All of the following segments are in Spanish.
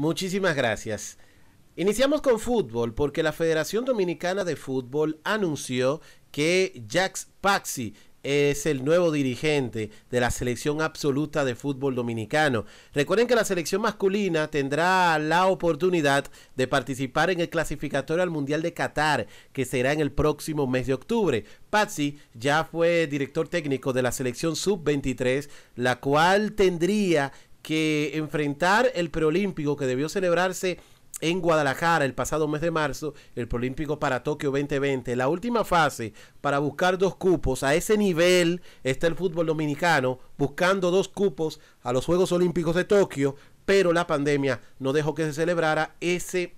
Muchísimas gracias. Iniciamos con fútbol porque la Federación Dominicana de Fútbol anunció que Jax Paxi es el nuevo dirigente de la selección absoluta de fútbol dominicano. Recuerden que la selección masculina tendrá la oportunidad de participar en el clasificatorio al Mundial de Qatar, que será en el próximo mes de octubre. paxi ya fue director técnico de la selección sub-23, la cual tendría que enfrentar el preolímpico que debió celebrarse en Guadalajara el pasado mes de marzo, el preolímpico para Tokio 2020, la última fase para buscar dos cupos, a ese nivel está el fútbol dominicano buscando dos cupos a los Juegos Olímpicos de Tokio, pero la pandemia no dejó que se celebrara ese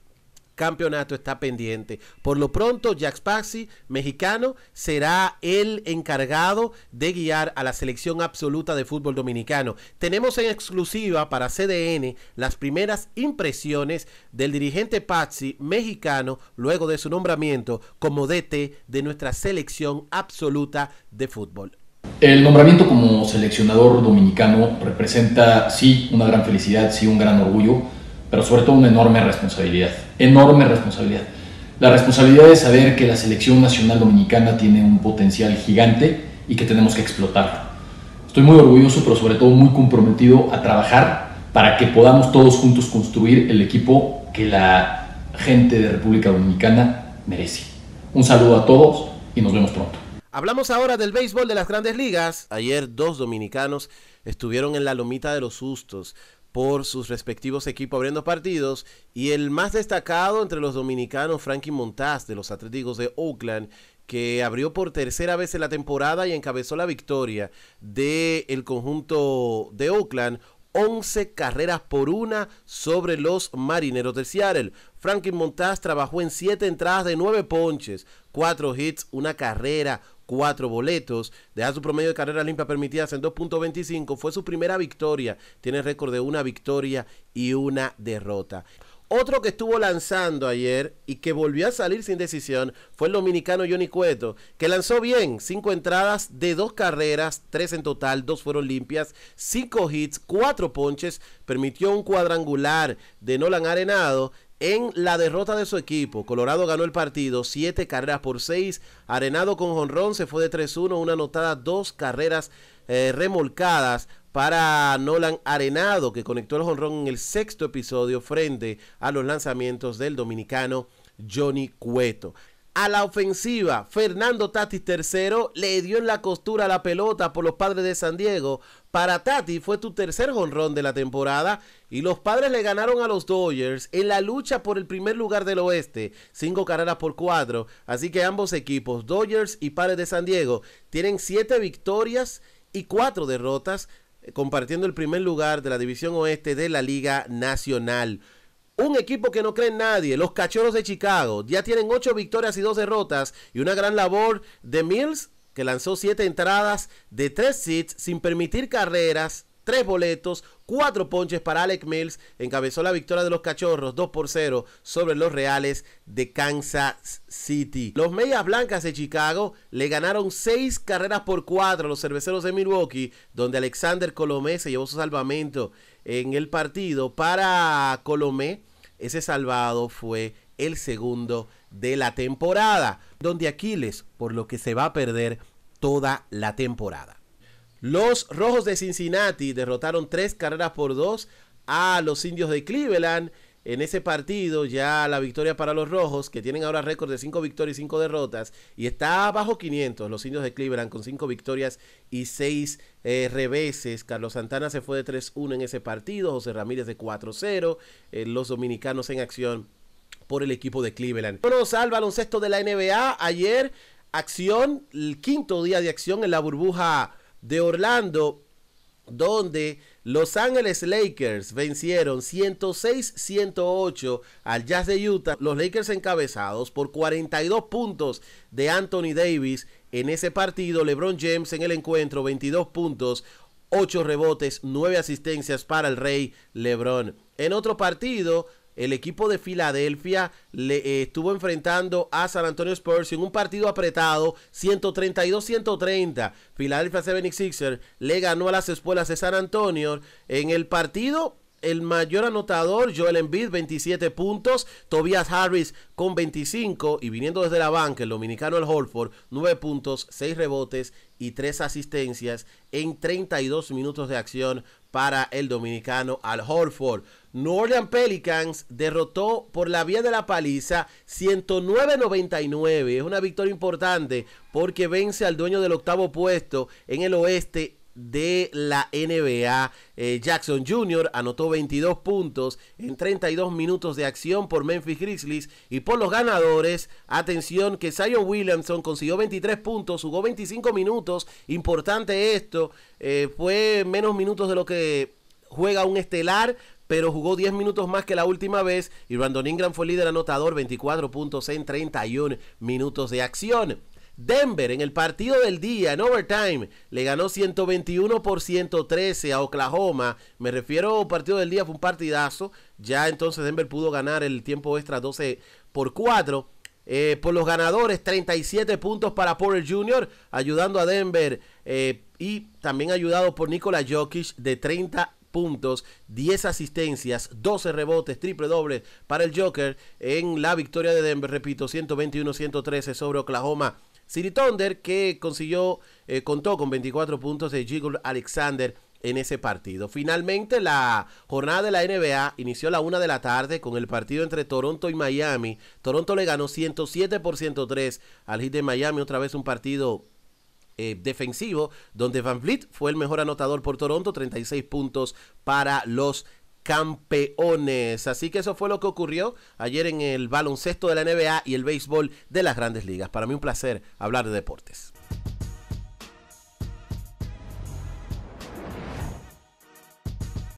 campeonato está pendiente. Por lo pronto, Jax Paxi, mexicano, será el encargado de guiar a la selección absoluta de fútbol dominicano. Tenemos en exclusiva para CDN las primeras impresiones del dirigente Paxi mexicano luego de su nombramiento como DT de nuestra selección absoluta de fútbol. El nombramiento como seleccionador dominicano representa, sí, una gran felicidad, sí, un gran orgullo, pero sobre todo una enorme responsabilidad enorme responsabilidad. La responsabilidad de saber que la selección nacional dominicana tiene un potencial gigante y que tenemos que explotarlo. Estoy muy orgulloso, pero sobre todo muy comprometido a trabajar para que podamos todos juntos construir el equipo que la gente de República Dominicana merece. Un saludo a todos y nos vemos pronto. Hablamos ahora del béisbol de las grandes ligas. Ayer dos dominicanos estuvieron en la lomita de los sustos por sus respectivos equipos abriendo partidos y el más destacado entre los dominicanos, Frankie Montaz de los Atléticos de Oakland, que abrió por tercera vez en la temporada y encabezó la victoria del el conjunto de Oakland 11 carreras por una sobre los marineros de Seattle. Franklin Montaz trabajó en 7 entradas de 9 ponches, 4 hits, una carrera, cuatro boletos. Deja su promedio de carrera limpia permitidas en 2.25. Fue su primera victoria. Tiene récord de una victoria y una derrota. Otro que estuvo lanzando ayer y que volvió a salir sin decisión fue el dominicano Johnny Cueto, que lanzó bien, cinco entradas de dos carreras, tres en total, dos fueron limpias, cinco hits, cuatro ponches, permitió un cuadrangular de Nolan Arenado en la derrota de su equipo, Colorado ganó el partido 7 carreras por 6. Arenado con Jonrón se fue de 3-1, una anotada, dos carreras eh, remolcadas para Nolan Arenado, que conectó el Jonrón en el sexto episodio frente a los lanzamientos del dominicano Johnny Cueto a la ofensiva. Fernando Tatis tercero le dio en la costura la pelota por los padres de San Diego. Para Tati fue tu tercer jonrón de la temporada y los padres le ganaron a los Dodgers en la lucha por el primer lugar del oeste, cinco carreras por cuatro. Así que ambos equipos, Dodgers y padres de San Diego, tienen siete victorias y cuatro derrotas, eh, compartiendo el primer lugar de la división oeste de la Liga Nacional. Un equipo que no cree en nadie, los Cachorros de Chicago, ya tienen ocho victorias y dos derrotas y una gran labor de Mills, que lanzó siete entradas de tres seats, sin permitir carreras, tres boletos, cuatro ponches para Alec Mills. Encabezó la victoria de los Cachorros 2 por 0 sobre los Reales de Kansas City. Los Medias Blancas de Chicago le ganaron seis carreras por cuatro a los Cerveceros de Milwaukee, donde Alexander Colomé se llevó su salvamento en el partido para Colomé ese salvado fue el segundo de la temporada, donde Aquiles, por lo que se va a perder toda la temporada. Los Rojos de Cincinnati derrotaron tres carreras por dos a los Indios de Cleveland en ese partido ya la victoria para los Rojos, que tienen ahora récord de 5 victorias y 5 derrotas, y está bajo 500 los indios de Cleveland con 5 victorias y 6 eh, reveses. Carlos Santana se fue de 3-1 en ese partido, José Ramírez de 4-0, eh, los dominicanos en acción por el equipo de Cleveland. Vámonos al baloncesto de la NBA. Ayer, acción, el quinto día de acción en la burbuja de Orlando, donde... Los Ángeles Lakers vencieron 106-108 al Jazz de Utah. Los Lakers encabezados por 42 puntos de Anthony Davis en ese partido. LeBron James en el encuentro 22 puntos, 8 rebotes, 9 asistencias para el Rey LeBron. En otro partido, el equipo de Filadelfia le eh, estuvo enfrentando a San Antonio Spurs en un partido apretado, 132-130. Filadelfia 76 Sixer le ganó a las espuelas de San Antonio en el partido el mayor anotador, Joel Embiid, 27 puntos, Tobias Harris con 25 y viniendo desde la banca, el dominicano Al Holford, 9 puntos, 6 rebotes y 3 asistencias en 32 minutos de acción para el dominicano Al Horford. New Orleans Pelicans derrotó por la vía de la paliza 109-99. Es una victoria importante porque vence al dueño del octavo puesto en el oeste de la NBA. Eh, Jackson Jr. anotó 22 puntos en 32 minutos de acción por Memphis Grizzlies y por los ganadores, atención que Zion Williamson consiguió 23 puntos, jugó 25 minutos, importante esto, eh, fue menos minutos de lo que juega un estelar, pero jugó 10 minutos más que la última vez y Brandon Ingram fue líder anotador, 24 puntos en 31 minutos de acción. Denver en el partido del día, en overtime, le ganó 121 por 113 a Oklahoma. Me refiero partido del día, fue un partidazo. Ya entonces Denver pudo ganar el tiempo extra 12 por 4. Eh, por los ganadores, 37 puntos para Porter Jr., ayudando a Denver eh, y también ayudado por Nikola Jokic de 30 puntos, 10 asistencias, 12 rebotes, triple doble para el Joker en la victoria de Denver, repito, 121-113 sobre Oklahoma. City Thunder que consiguió, eh, contó con 24 puntos de Jiggle Alexander en ese partido. Finalmente, la jornada de la NBA inició a la una de la tarde con el partido entre Toronto y Miami. Toronto le ganó 107 por 103 al hit de Miami, otra vez un partido eh, defensivo, donde Van Vliet fue el mejor anotador por Toronto, 36 puntos para los campeones. Así que eso fue lo que ocurrió ayer en el baloncesto de la NBA y el béisbol de las grandes ligas. Para mí un placer hablar de deportes.